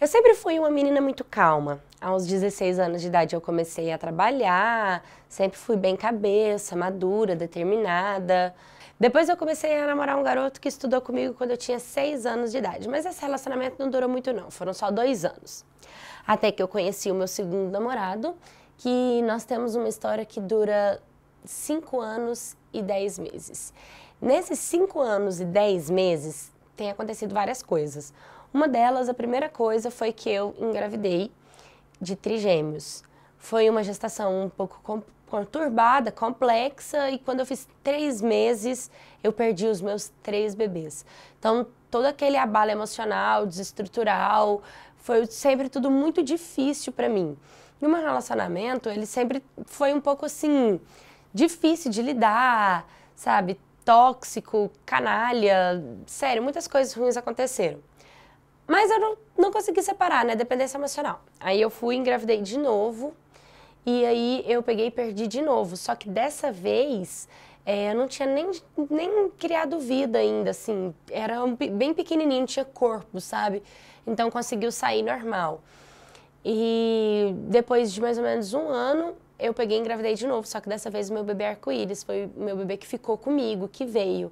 Eu sempre fui uma menina muito calma. Aos 16 anos de idade eu comecei a trabalhar, sempre fui bem cabeça, madura, determinada. Depois eu comecei a namorar um garoto que estudou comigo quando eu tinha 6 anos de idade, mas esse relacionamento não durou muito não, foram só dois anos. Até que eu conheci o meu segundo namorado, que nós temos uma história que dura 5 anos e 10 meses. Nesses 5 anos e 10 meses, tem acontecido várias coisas. Uma delas, a primeira coisa, foi que eu engravidei de trigêmeos. Foi uma gestação um pouco conturbada, complexa, e quando eu fiz três meses, eu perdi os meus três bebês. Então, todo aquele abalo emocional, desestrutural, foi sempre tudo muito difícil para mim. E o meu relacionamento, ele sempre foi um pouco assim, difícil de lidar, sabe? Tóxico, canalha, sério, muitas coisas ruins aconteceram. Mas eu não, não consegui separar, né? Dependência emocional. Aí eu fui, engravidei de novo. E aí eu peguei e perdi de novo. Só que dessa vez é, eu não tinha nem, nem criado vida ainda, assim. Era um, bem pequenininho, tinha corpo, sabe? Então conseguiu sair normal. E depois de mais ou menos um ano, eu peguei e engravidei de novo. Só que dessa vez o meu bebê é arco-íris foi o meu bebê que ficou comigo, que veio.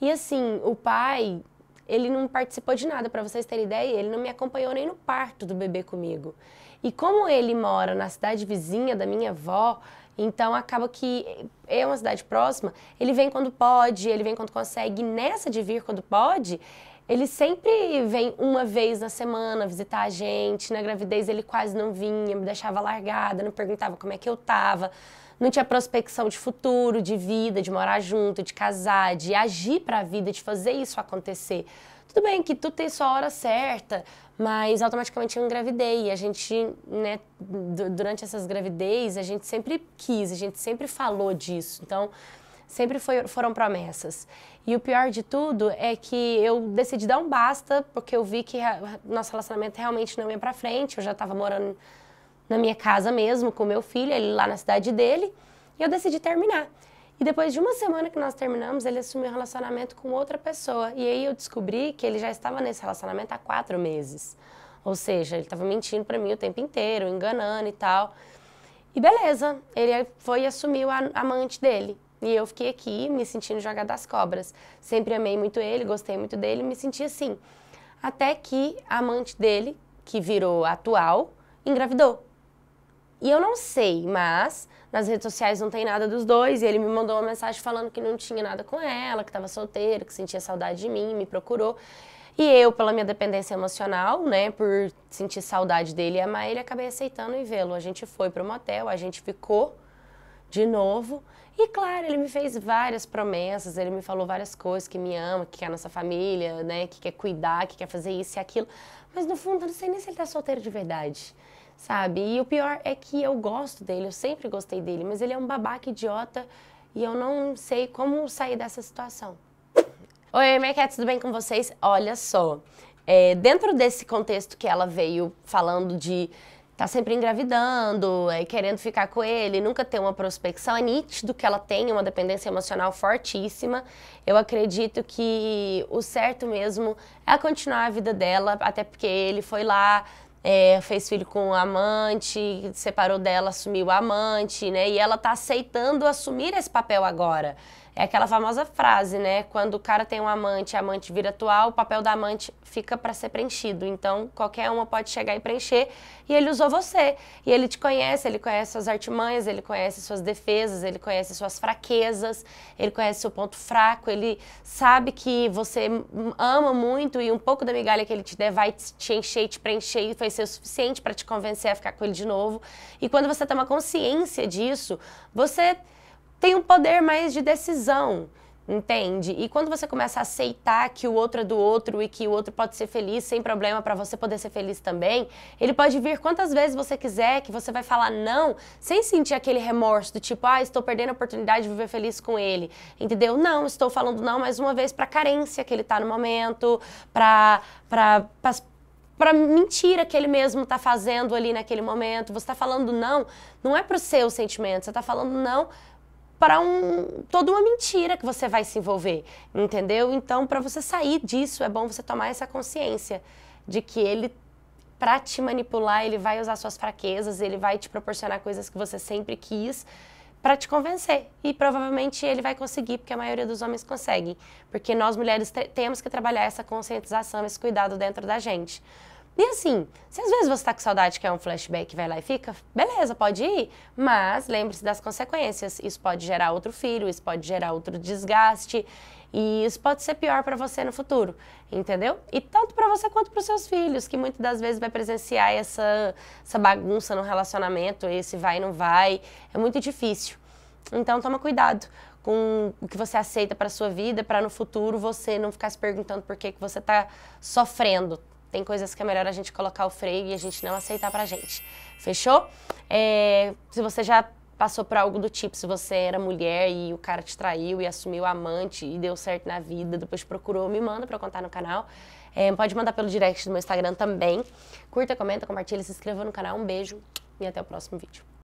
E assim, o pai ele não participou de nada, para vocês terem ideia, ele não me acompanhou nem no parto do bebê comigo. E como ele mora na cidade vizinha da minha avó, então acaba que é uma cidade próxima, ele vem quando pode, ele vem quando consegue, nessa de vir quando pode, ele sempre vem uma vez na semana visitar a gente. Na gravidez ele quase não vinha, me deixava largada, não perguntava como é que eu tava. Não tinha prospecção de futuro, de vida, de morar junto, de casar, de agir para a vida, de fazer isso acontecer. Tudo bem que tu tem sua hora certa, mas automaticamente eu engravidei. E a gente, né, durante essas gravidez, a gente sempre quis, a gente sempre falou disso. Então, sempre foi, foram promessas. E o pior de tudo é que eu decidi dar um basta, porque eu vi que a, nosso relacionamento realmente não ia para frente. Eu já estava morando na minha casa mesmo, com meu filho, ele lá na cidade dele, e eu decidi terminar. E depois de uma semana que nós terminamos, ele assumiu um relacionamento com outra pessoa. E aí eu descobri que ele já estava nesse relacionamento há quatro meses. Ou seja, ele estava mentindo para mim o tempo inteiro, enganando e tal. E beleza, ele foi e assumiu a amante dele. E eu fiquei aqui me sentindo jogada das cobras. Sempre amei muito ele, gostei muito dele, me senti assim. Até que a amante dele, que virou atual, engravidou. E eu não sei, mas nas redes sociais não tem nada dos dois. E ele me mandou uma mensagem falando que não tinha nada com ela, que estava solteiro, que sentia saudade de mim, me procurou. E eu, pela minha dependência emocional, né, por sentir saudade dele e amar ele, acabei aceitando e vê-lo. A gente foi para o motel, a gente ficou de novo. E claro, ele me fez várias promessas, ele me falou várias coisas, que me ama, que quer a nossa família, né, que quer cuidar, que quer fazer isso e aquilo. Mas no fundo, eu não sei nem se ele tá solteiro de verdade sabe? E o pior é que eu gosto dele, eu sempre gostei dele, mas ele é um babaca idiota e eu não sei como sair dessa situação. Oi, Mercat, tudo bem com vocês? Olha só, é, dentro desse contexto que ela veio falando de tá sempre engravidando, é, querendo ficar com ele, nunca ter uma prospecção. É nítido que ela tem uma dependência emocional fortíssima. Eu acredito que o certo mesmo é continuar a vida dela, até porque ele foi lá, é, fez filho com um amante, separou dela, assumiu o amante, né? E ela está aceitando assumir esse papel agora. É aquela famosa frase, né? Quando o cara tem um amante, a amante vira atual, o papel da amante fica para ser preenchido. Então, qualquer uma pode chegar e preencher, e ele usou você. E ele te conhece, ele conhece suas artimanhas, ele conhece suas defesas, ele conhece suas fraquezas, ele conhece seu ponto fraco, ele sabe que você ama muito e um pouco da migalha que ele te der vai te encher, te preencher e vai ser o suficiente para te convencer a ficar com ele de novo. E quando você toma consciência disso, você tem um poder mais de decisão, entende? E quando você começa a aceitar que o outro é do outro e que o outro pode ser feliz sem problema para você poder ser feliz também, ele pode vir quantas vezes você quiser, que você vai falar não, sem sentir aquele remorso do tipo, ah, estou perdendo a oportunidade de viver feliz com ele, entendeu? Não, estou falando não mais uma vez para carência que ele está no momento, para para para mentira que ele mesmo está fazendo ali naquele momento. Você está falando não, não é para os seus sentimentos, você está falando não para um, toda uma mentira que você vai se envolver, entendeu? Então, para você sair disso, é bom você tomar essa consciência de que ele para te manipular, ele vai usar suas fraquezas, ele vai te proporcionar coisas que você sempre quis para te convencer. E provavelmente ele vai conseguir, porque a maioria dos homens consegue. Porque nós mulheres temos que trabalhar essa conscientização, esse cuidado dentro da gente. E assim, se às vezes você tá com saudade, quer é um flashback, vai lá e fica, beleza, pode ir, mas lembre-se das consequências. Isso pode gerar outro filho, isso pode gerar outro desgaste, e isso pode ser pior para você no futuro, entendeu? E tanto para você quanto para os seus filhos, que muitas das vezes vai presenciar essa, essa bagunça no relacionamento, esse vai e não vai, é muito difícil. Então toma cuidado com o que você aceita para sua vida, para no futuro você não ficar se perguntando por que, que você está sofrendo tem coisas que é melhor a gente colocar o freio e a gente não aceitar pra gente. Fechou? É, se você já passou por algo do tipo, se você era mulher e o cara te traiu e assumiu amante e deu certo na vida, depois procurou, me manda pra eu contar no canal. É, pode mandar pelo direct do meu Instagram também. Curta, comenta, compartilha, se inscreva no canal. Um beijo e até o próximo vídeo.